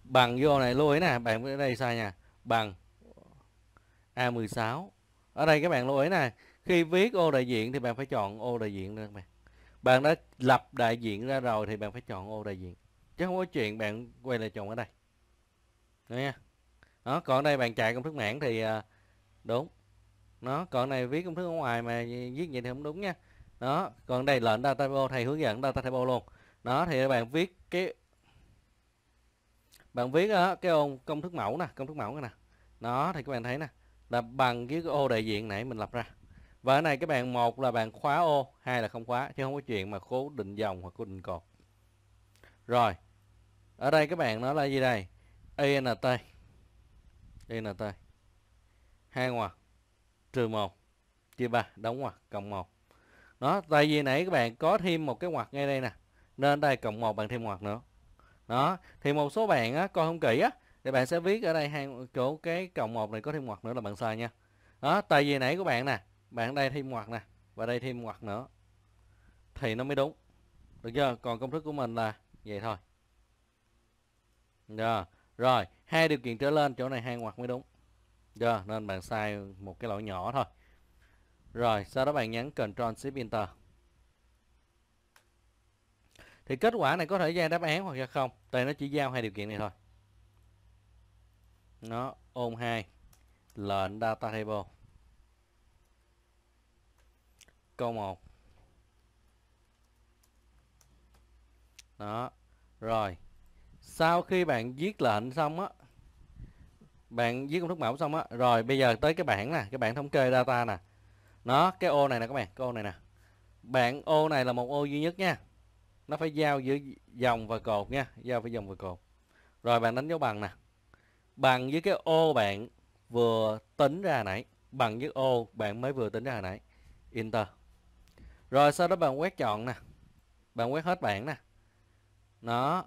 bằng vô này lưu ý nè bạn ở đây sai nha bằng A16 ở đây các bạn lưu ý nè khi viết ô đại diện thì bạn phải chọn ô đại diện ra các bạn bạn đã lập đại diện ra rồi thì bạn phải chọn ô đại diện chứ không có chuyện bạn quay lại chồng ở đây Đấy nha đó còn đây bạn chạy công thức mảng thì à, đúng nó còn này viết công thức ở ngoài mà viết vậy thì không đúng nha đó còn đây lệnh data table thầy hướng dẫn data table luôn đó thì bạn viết cái bạn viết đó, cái ô công thức mẫu nè công thức mẫu nè Nó thì các bạn thấy nè là bằng cái ô đại diện nãy mình lập ra và ở này các bạn một là bạn khóa ô hai là không khóa chứ không có chuyện mà cố định dòng hoặc cố định cột rồi ở đây các bạn nói là gì đây ENT ENT hai ngoặc trừ một chia ba đóng ngoặc cộng một nó tại vì nãy các bạn có thêm một cái ngoặc ngay đây nè nên đây cộng một bạn thêm ngoặc nữa đó thì một số bạn á, coi không kỹ á thì bạn sẽ viết ở đây hai chỗ cái cộng một này có thêm ngoặc nữa là bạn sai nha đó tại vì nãy của bạn nè bạn đây thêm ngoặc nè và đây thêm ngoặc nữa thì nó mới đúng được chưa còn công thức của mình là vậy thôi rồi, dạ. rồi, hai điều kiện trở lên chỗ này hai ngoặc mới đúng. Rồi, dạ, nên bạn sai một cái lỗi nhỏ thôi. Rồi, sau đó bạn nhấn Ctrl Shift Enter. Thì kết quả này có thể ra đáp án hoặc ra không, tại nó chỉ giao hai điều kiện này thôi. Nó ôm 2 lệnh data table. Câu 1. Đó. Rồi, sau khi bạn viết lệnh xong á bạn viết công thức mẫu xong á rồi bây giờ tới cái bảng nè cái bảng thống kê data nè nó cái ô này nè các bạn cái ô này nè bạn ô này là một ô duy nhất nha nó phải giao giữa dòng và cột nha giao với dòng và cột rồi bạn đánh dấu bằng nè bằng với cái ô bạn vừa tính ra nãy bằng với ô bạn mới vừa tính ra nãy enter rồi sau đó bạn quét chọn nè bạn quét hết bảng nè nó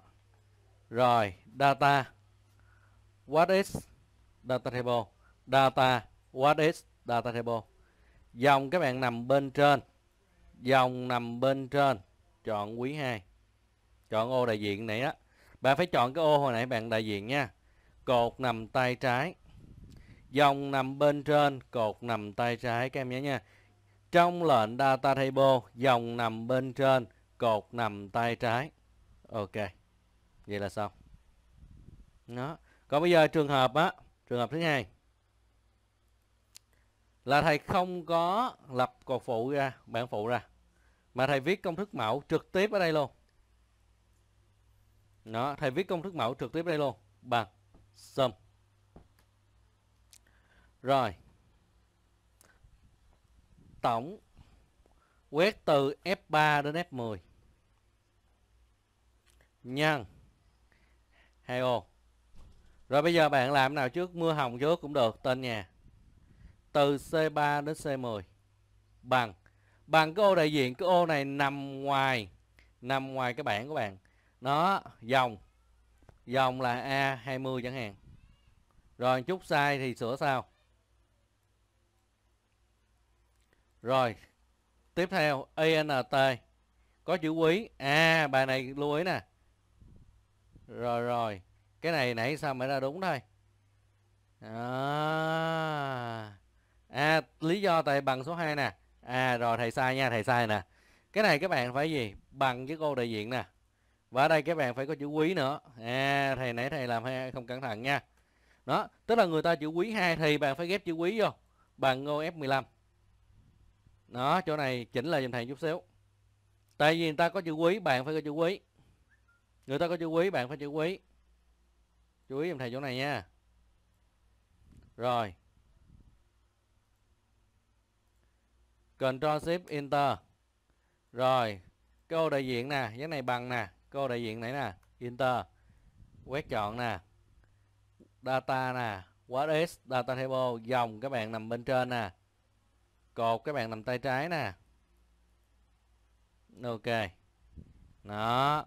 rồi, data. What is data table? Data. What is data table? Dòng các bạn nằm bên trên. Dòng nằm bên trên. Chọn quý 2. Chọn ô đại diện này á. Bạn phải chọn cái ô hồi nãy bạn đại diện nha. Cột nằm tay trái. Dòng nằm bên trên, cột nằm tay trái các em nhớ nha. Trong lệnh data table, dòng nằm bên trên, cột nằm tay trái. Ok vậy là xong đó còn bây giờ trường hợp á trường hợp thứ hai là thầy không có lập cột phụ ra bảng phụ ra mà thầy viết công thức mẫu trực tiếp ở đây luôn đó thầy viết công thức mẫu trực tiếp ở đây luôn bằng sum rồi tổng quét từ F3 đến F10 nhân heo rồi bây giờ bạn làm nào trước mưa hồng trước cũng được tên nhà từ C3 đến C10 bằng bằng cái ô đại diện cái ô này nằm ngoài nằm ngoài cái bảng của bạn nó dòng dòng là A20 chẳng hạn rồi chút sai thì sửa sao rồi tiếp theo ENT có chữ quý à bài này lưu ý nè rồi rồi cái này nãy sao mới ra đúng thôi à, à lý do tại bằng số 2 nè à rồi thầy sai nha thầy sai nè cái này các bạn phải gì bằng với cô đại diện nè và ở đây các bạn phải có chữ quý nữa à thầy nãy thầy làm hay không cẩn thận nha đó tức là người ta chữ quý hai thì bạn phải ghép chữ quý vô bằng ngô F15 đó chỗ này chỉnh lại dùm thầy chút xíu tại vì người ta có chữ quý bạn phải có chữ quý người ta có chữ quý bạn phải chữ quý chú ý em thầy chỗ này nha rồi control Shift Enter rồi cái ô đại diện nè cái này bằng nè cái ô đại diện này nè Enter quét chọn nè data nè what is data table dòng các bạn nằm bên trên nè cột các bạn nằm tay trái nè ok đó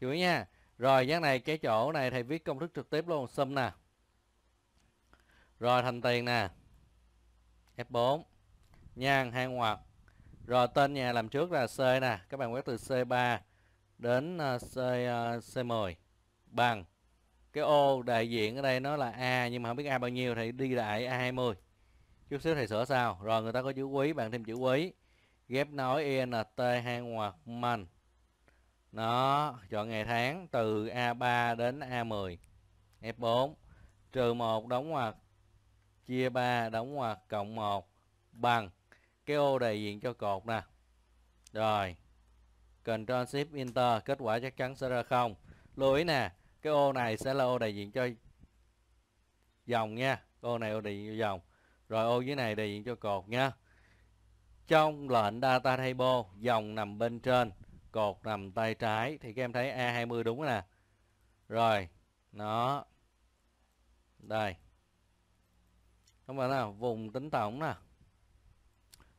chú ý nha rồi giác này cái chỗ này thầy viết công thức trực tiếp luôn sum nè rồi thành tiền nè F4 nhan hai ngoặc rồi tên nhà làm trước là C nè các bạn quét từ C3 đến ờ, C ờ, C10 bằng cái ô đại diện ở đây nó là A nhưng mà không biết A bao nhiêu thì đi lại A20 chút xíu thầy sửa sao rồi người ta có chữ quý bạn thêm chữ quý ghép nối INT hai ngoặc man đó, chọn ngày tháng từ A3 đến A10. F4 trừ 1 đóng ngoặc chia 3 đóng ngoặc cộng 1 bằng cái ô đại diện cho cột nè. Rồi. Ctrl Shift Enter, kết quả chắc chắn sẽ ra không. Lưu ý nè, cái ô này sẽ là ô đại diện cho dòng nha. Ô này ô đại diện cho dòng. Rồi ô dưới này đại diện cho cột nha. Trong lệnh data table, dòng nằm bên trên cột nằm tay trái thì các em thấy A20 đúng nè. Rồi, nó đây. Không phải nào, vùng tính tổng nè.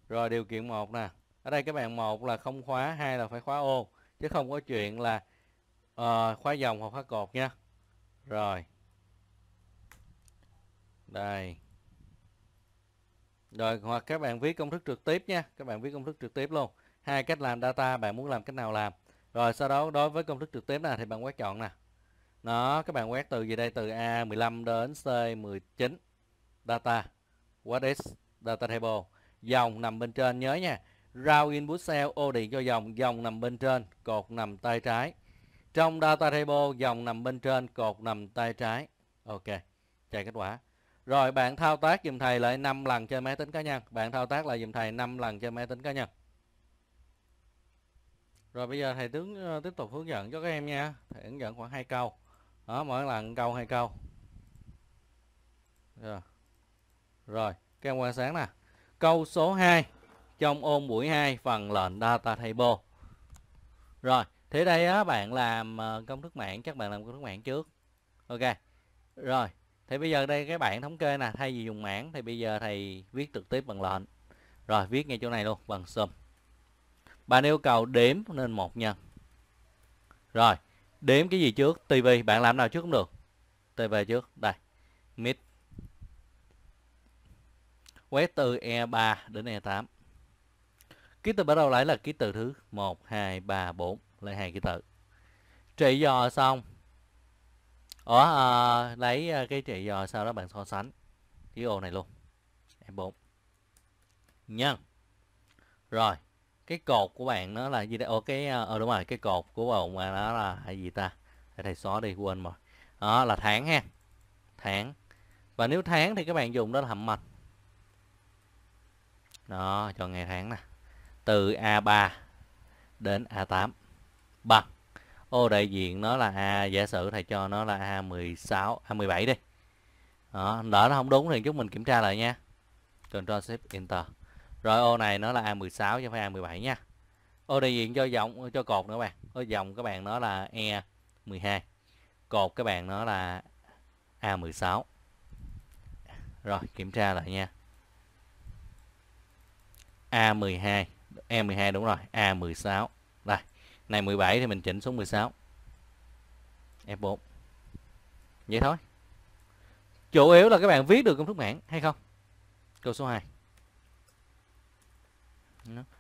Rồi điều kiện một nè. Ở đây các bạn một là không khóa, hai là phải khóa ô chứ không có chuyện là uh, khóa dòng hoặc khóa cột nha. Rồi. Đây. Rồi hoặc các bạn viết công thức trực tiếp nha, các bạn viết công thức trực tiếp luôn hai cách làm data bạn muốn làm cách nào làm rồi sau đó đối với công thức trực tiếp này thì bạn quét chọn nè nó các bạn quét từ gì đây từ A15 đến C19 data what is data table dòng nằm bên trên nhớ nha row input cell ô điện cho dòng dòng nằm bên trên cột nằm tay trái trong data table dòng nằm bên trên cột nằm tay trái ok chạy kết quả rồi bạn thao tác dùm thầy lại 5 lần trên máy tính cá nhân bạn thao tác lại dùm thầy 5 lần trên máy tính cá nhân rồi bây giờ thầy tướng ờ, tiếp tục hướng dẫn cho các em nha. Thầy hướng dẫn khoảng hai câu. Đó, mỗi lần câu hai câu. Rồi. Rồi, các em quan sát nè. Câu số 2 trong ôn buổi 2 phần lệnh data table. Rồi, thế đây á bạn làm ờ, công thức mạng chắc bạn làm công thức mạng trước. Ok. Rồi, thì bây giờ đây các bạn thống kê nè, thay vì dùng mảng thì bây giờ thầy viết trực tiếp bằng lệnh. Rồi, viết ngay chỗ này luôn bằng sum bạn yêu cầu đếm nên một nhân rồi đếm cái gì trước TV bạn làm nào trước cũng được TV trước đây mid quét từ E3 đến E8 ký tự bắt đầu lấy là ký tự thứ một hai ba bốn lấy hai ký tự trị dò xong ở à, lấy à, cái trị dò sau đó bạn so sánh cái ô này luôn em 4 nhân rồi cái cột của bạn nó là gì đây Ồ cái ờ, ờ đúng rồi cái cột của bạn mà nó là cái gì ta để thầy xóa đi quên rồi đó là tháng ha tháng và nếu tháng thì các bạn dùng đó là hàm mạch đó cho ngày tháng nè từ A3 đến A8 bằng ô đại diện nó là A giả sử thầy cho nó là A16 A17 đi đó đỡ nó không đúng thì chúng mình kiểm tra lại nha Ctrl Shift Enter rồi ô này nó là A16 chứ không phải A17 nha ô đại diện cho vòng cho cột nữa bạn ô dòng các bạn nó là E12 cột các bạn nó là A16 rồi kiểm tra lại nha A12 E12 đúng rồi A16 đây này 17 thì mình chỉnh xuống 16 F4 vậy thôi chủ yếu là các bạn viết được công thức mạng hay không câu số 2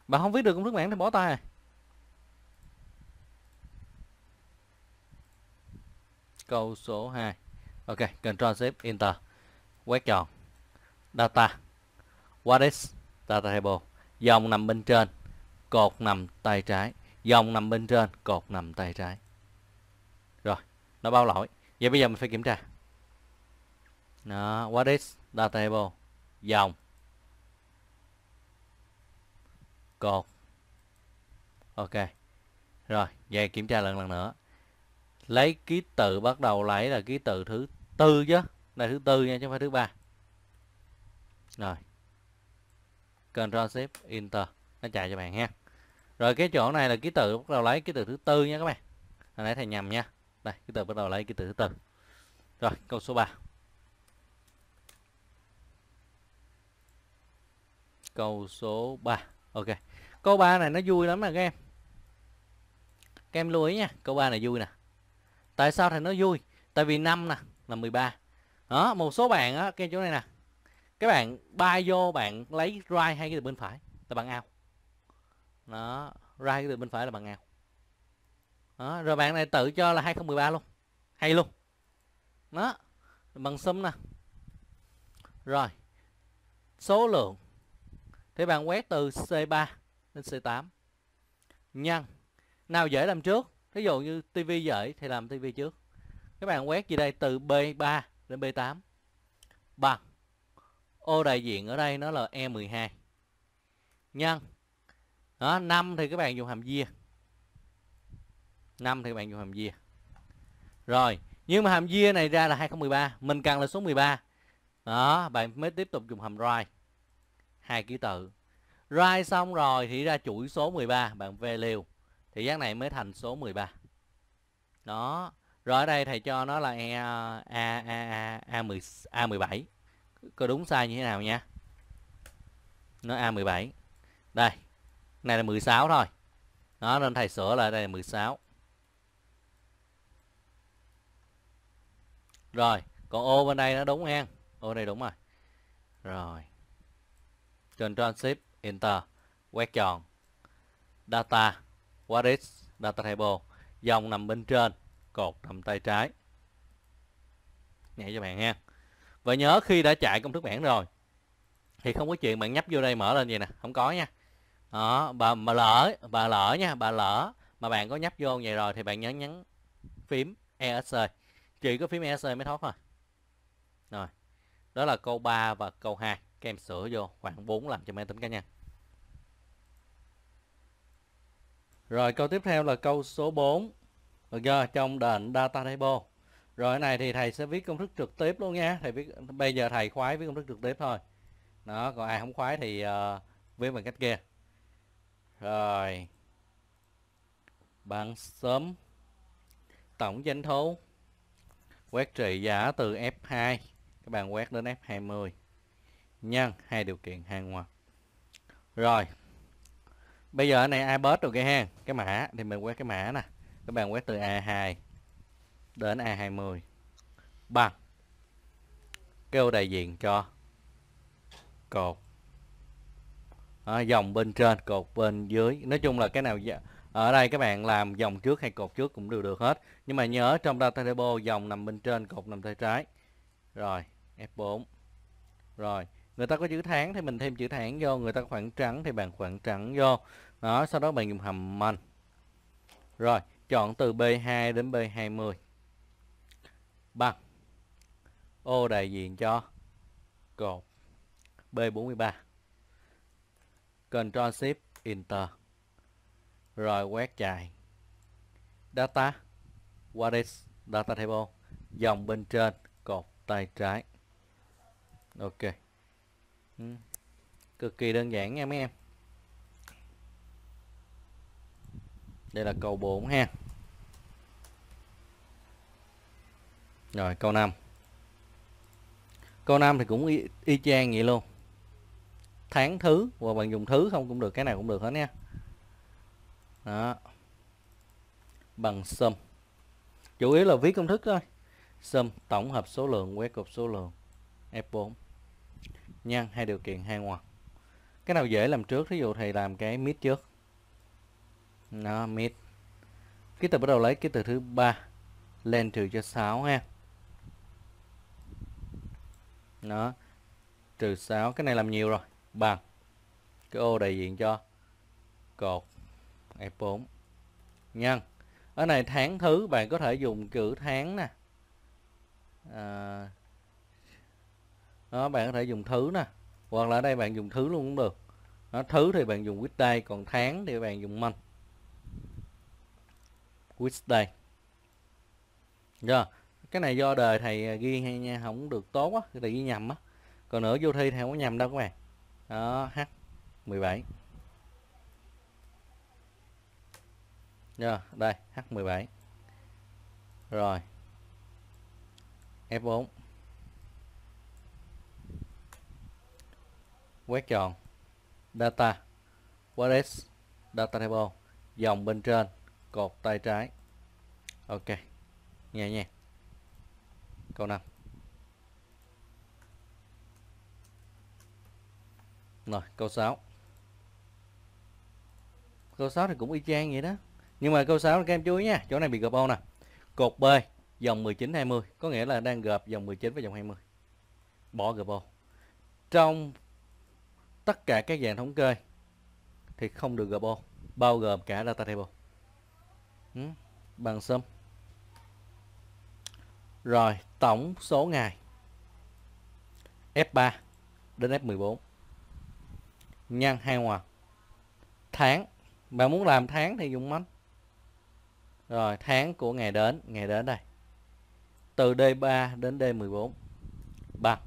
bạn không viết được công thức mảng thì bỏ tay à. Câu số 2. Ok, Ctrl Shift Enter. Quét chọn. Data. What is data table. Dòng nằm bên trên, cột nằm tay trái. Dòng nằm bên trên, cột nằm tay trái. Rồi, nó bao lỗi. Vậy bây giờ mình phải kiểm tra. Đó, what is data table. Dòng cột ok rồi về kiểm tra lần lần nữa lấy ký tự bắt đầu lấy là ký tự thứ tư chứ là thứ tư nha chứ không phải thứ ba rồi Ctrl Shift Enter nó chạy cho bạn ha rồi cái chỗ này là ký tự bắt đầu lấy ký tự thứ tư nha các bạn hồi nãy thầy nhầm nha đây ký tự bắt đầu lấy ký tự thứ tư rồi câu số 3 câu số 3 ok câu 3 này nó vui lắm nè các em các em lưu ý nha câu 3 này vui nè tại sao thì nó vui tại vì năm nè là 13 đó một số bạn á cái chỗ này nè các bạn bay vô bạn lấy right hay cái từ bên phải là bạn ao đó right cái từ bên phải là bạn ao đó rồi bạn này tự cho là 2013 luôn hay luôn đó bằng sum nè rồi số lượng thì bạn quét từ C3 đến C8 Nhân Nào dễ làm trước Ví dụ như TV dễ thì làm TV trước Các bạn quét gì đây từ B3 đến B8 Bằng Ô đại diện ở đây nó là E12 Nhân đó, 5 thì các bạn dùng hàm chia 5 thì các bạn dùng hàm chia Rồi Nhưng mà hàm chia này ra là 2013 Mình cần là số 13 Đó Bạn mới tiếp tục dùng hàm right hai ký tự Write xong rồi thì ra chuỗi số 13 Bạn liều, Thì giác này mới thành số 13 Đó Rồi ở đây thầy cho nó là e, A, A, A, A, A10, A17 Có đúng sai như thế nào nha Nó A17 Đây Này là 16 thôi Đó nên thầy sửa lại đây là 16 Rồi Còn ô bên đây nó đúng ha Ô đây đúng rồi Rồi Ctrl Shift Enter quét chọn Data What is Data Table dòng nằm bên trên cột nằm tay trái nhảy cho bạn ha và nhớ khi đã chạy công thức bảng rồi thì không có chuyện bạn nhấp vô đây mở lên vậy nè không có nha đó bà mà lỡ bà lỡ nha bà lỡ mà bạn có nhấp vô vậy rồi thì bạn nhấn nhấn phím ESC chỉ có phím ESC mới thoát thôi rồi đó là câu 3 và câu 2 các em sửa vô khoảng 4 lần cho máy tính cả nhà rồi câu tiếp theo là câu số 4 được trong đền data table rồi cái này thì thầy sẽ viết công thức trực tiếp luôn nha thầy viết bây giờ thầy khoái viết công thức trực tiếp thôi đó còn ai không khoái thì uh, viết bằng cách kia rồi bằng sớm tổng doanh thu quét trị giá từ F2 các bạn quét đến F20 nhân hai điều kiện hàng ngoặc. Rồi. Bây giờ ở này ai bớt được cái ha, cái mã thì mình quét cái mã nè. Các bạn quét từ A2 đến A20 bằng kêu đại diện cho cột à, dòng bên trên cột bên dưới nói chung là cái nào dạ, ở đây các bạn làm dòng trước hay cột trước cũng đều được hết nhưng mà nhớ trong data table dòng nằm bên trên cột nằm tay trái rồi F4 rồi người ta có chữ tháng thì mình thêm chữ tháng vô người ta có khoảng trắng thì bạn khoảng trắng vô đó sau đó bạn dùng hàm man rồi chọn từ B2 đến B20 bằng ô đại diện cho cột B43 Ctrl Shift Enter rồi quét chạy data what is data table dòng bên trên cột tay trái ok Ừ. cực kỳ đơn giản nha mấy em đây là câu 4 ha rồi câu 5 câu 5 thì cũng y, y chang vậy luôn tháng thứ và bạn dùng thứ không cũng được cái này cũng được hết nha đó bằng sum chủ yếu là viết công thức thôi sum tổng hợp số lượng quét cột số lượng F4 nhân hai điều kiện hai ngoặc cái nào dễ làm trước thí dụ thầy làm cái mid trước nó mid ký tự bắt đầu lấy ký tự thứ ba lên trừ cho 6 ha nó trừ 6 cái này làm nhiều rồi bằng cái ô đại diện cho cột F4 nhân ở này tháng thứ bạn có thể dùng chữ tháng nè à, đó, bạn có thể dùng thứ nè hoặc là ở đây bạn dùng thứ luôn cũng được đó, thứ thì bạn dùng weekday còn tháng thì bạn dùng month weekday rồi cái này do đời thầy ghi hay nha không được tốt á thầy ghi nhầm á còn nữa vô thi thầy không có nhầm đâu các bạn đó h 17 yeah, đây h 17 rồi f 4 quét chọn data Whereas data table dòng bên trên cột tay trái ok nghe nha câu 5 rồi câu 6 câu 6 thì cũng y chang vậy đó nhưng mà câu 6 các em chú ý nha chỗ này bị gộp ô nè cột B dòng 19 20 có nghĩa là đang gộp dòng 19 với dòng 20 bỏ gộp ô trong tất cả các dạng thống kê thì không được gộp bao gồm cả data table ừ, bằng sum rồi tổng số ngày F3 đến F14 nhân hai ngoặc tháng bạn muốn làm tháng thì dùng mánh rồi tháng của ngày đến ngày đến đây từ D3 đến D14 bằng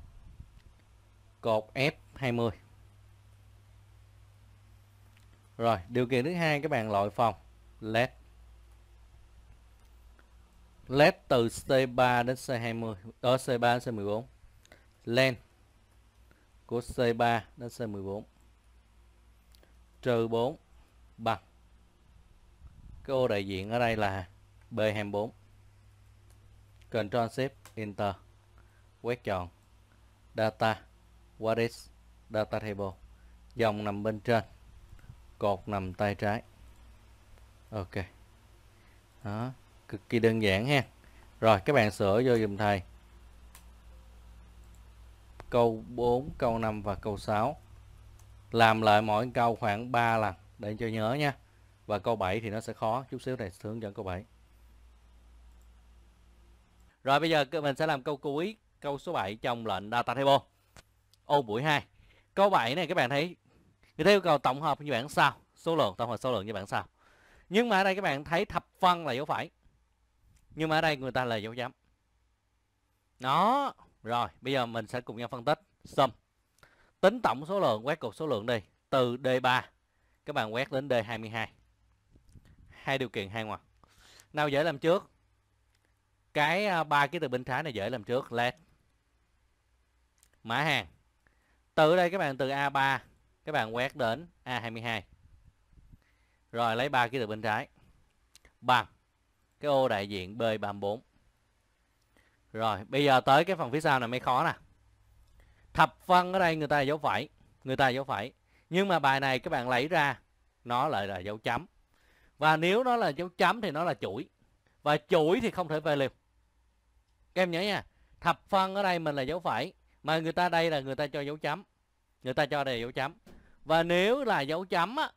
cột F20 rồi, điều kiện thứ hai các bạn loại phòng LED. LED từ C3 đến C20, ở C3 đến C14. Len của C3 đến C14 trừ 4 bằng cái ô đại diện ở đây là B24. Control Shift Enter. Quét chọn Data What is Data Table. Dòng nằm bên trên cột nằm tay trái ok đó cực kỳ đơn giản ha rồi các bạn sửa vô dùm thầy câu 4 câu 5 và câu 6 làm lại mỗi câu khoảng 3 lần để cho nhớ nha và câu 7 thì nó sẽ khó chút xíu này hướng dẫn câu 7 rồi bây giờ mình sẽ làm câu cuối câu số 7 trong lệnh data table ô buổi 2 câu 7 này các bạn thấy thì theo yêu cầu tổng hợp như bạn sao số lượng tổng hợp số lượng như bạn sao nhưng mà ở đây các bạn thấy thập phân là dấu phải nhưng mà ở đây người ta là dấu chấm đó rồi bây giờ mình sẽ cùng nhau phân tích sum tính tổng số lượng quét cột số lượng đi từ D3 các bạn quét đến D22 hai điều kiện hai ngoặc nào dễ làm trước cái à, ba cái từ bên trái này dễ làm trước let mã hàng từ đây các bạn từ A3 các bạn quét đến A22 rồi lấy ba ký tự bên trái bằng cái ô đại diện B34 rồi bây giờ tới cái phần phía sau này mới khó nè thập phân ở đây người ta dấu phẩy người ta dấu phẩy nhưng mà bài này các bạn lấy ra nó lại là dấu chấm và nếu nó là dấu chấm thì nó là chuỗi và chuỗi thì không thể về liền các em nhớ nha thập phân ở đây mình là dấu phẩy mà người ta đây là người ta cho dấu chấm người ta cho đây là dấu chấm và nếu là dấu chấm á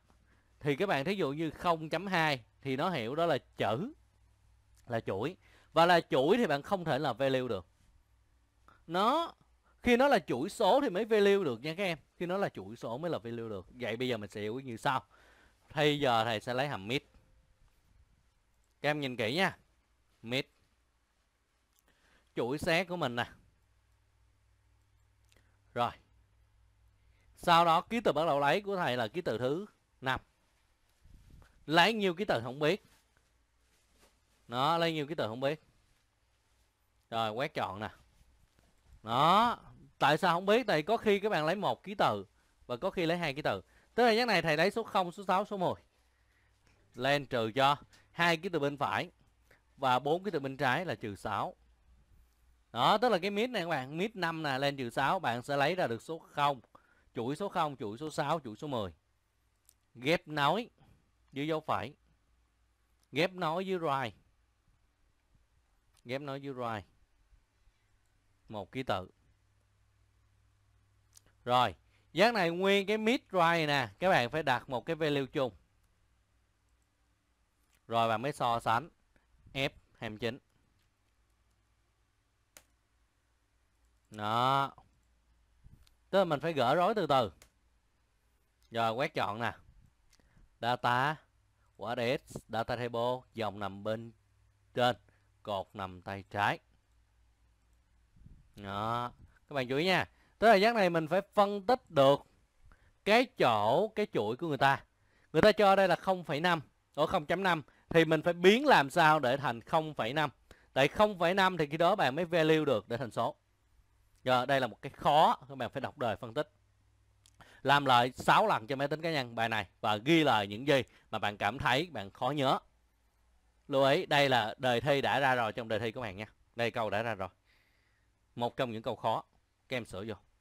thì các bạn thí dụ như 0.2 thì nó hiểu đó là chữ là chuỗi và là chuỗi thì bạn không thể là value được nó khi nó là chuỗi số thì mới value được nha các em khi nó là chuỗi số mới là value được vậy bây giờ mình sẽ hiểu như sau thì giờ thầy sẽ lấy hàm mid các em nhìn kỹ nha mid chuỗi xét của mình nè rồi sau đó ký tự bắt đầu lấy của thầy là ký tự thứ năm lấy nhiều ký tự không biết nó lấy nhiều ký tự không biết rồi quét chọn nè đó tại sao không biết tại có khi các bạn lấy một ký tự và có khi lấy hai ký tự tức là nhắc này thầy lấy số 0 số 6 số 10 lên trừ cho hai ký tự bên phải và bốn ký tự bên trái là trừ 6 đó tức là cái mid này các bạn mid 5 nè lên trừ 6 bạn sẽ lấy ra được số 0 chuỗi số 0, chuỗi số 6, chuỗi số 10. Ghép nối với dấu phẩy. Ghép nối với right. Ghép nối với right. Một ký tự. Rồi, giác này nguyên cái mid right nè, các bạn phải đặt một cái value chung. Rồi bạn mới so sánh F29. Đó tức là mình phải gỡ rối từ từ rồi quét chọn nè data quả ds data table dòng nằm bên trên cột nằm tay trái đó các bạn chú ý nha tức là giác này mình phải phân tích được cái chỗ cái chuỗi của người ta người ta cho đây là 0,5 ở 0.5 thì mình phải biến làm sao để thành 0,5 tại 0,5 thì khi đó bạn mới value được để thành số do đây là một cái khó các bạn phải đọc đời phân tích làm lại 6 lần cho máy tính cá nhân bài này và ghi lại những gì mà bạn cảm thấy bạn khó nhớ lưu ý đây là đề thi đã ra rồi trong đề thi của bạn nha đây câu đã ra rồi một trong những câu khó kem sửa vô